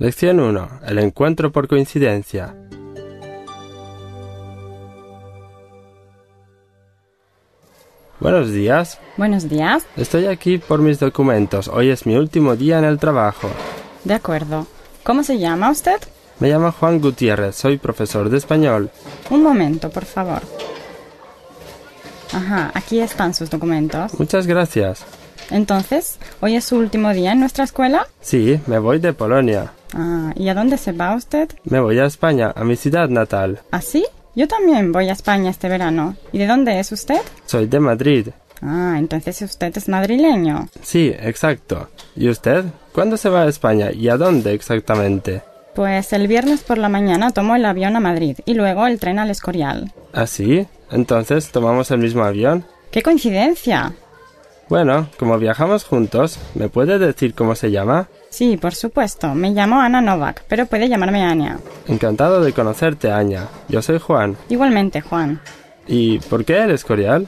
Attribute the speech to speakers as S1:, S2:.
S1: Lección 1. El encuentro por coincidencia. Buenos días.
S2: Buenos días.
S1: Estoy aquí por mis documentos. Hoy es mi último día en el trabajo.
S3: De acuerdo. ¿Cómo se llama usted?
S1: Me llamo Juan Gutiérrez. Soy profesor de español.
S3: Un momento, por favor. Ajá, aquí están sus documentos.
S1: Muchas gracias.
S3: Entonces, ¿hoy es su último día en nuestra escuela?
S1: Sí, me voy de Polonia.
S3: Ah, ¿y a dónde se va usted?
S1: Me voy a España, a mi ciudad natal.
S3: ¿Ah, sí? Yo también voy a España este verano. ¿Y de dónde es usted?
S1: Soy de Madrid.
S3: Ah, entonces usted es madrileño.
S1: Sí, exacto. ¿Y usted? ¿Cuándo se va a España y a dónde exactamente?
S3: Pues el viernes por la mañana tomo el avión a Madrid y luego el tren al Escorial.
S1: ¿Ah, sí? Entonces tomamos el mismo avión. ¡Qué coincidencia! Bueno, como viajamos juntos, ¿me puedes decir cómo se llama? Sí, por supuesto. Me llamo Ana Novak, pero puede llamarme Anya. Encantado de conocerte, Anya. Yo soy Juan. Igualmente, Juan. ¿Y por qué eres coreal?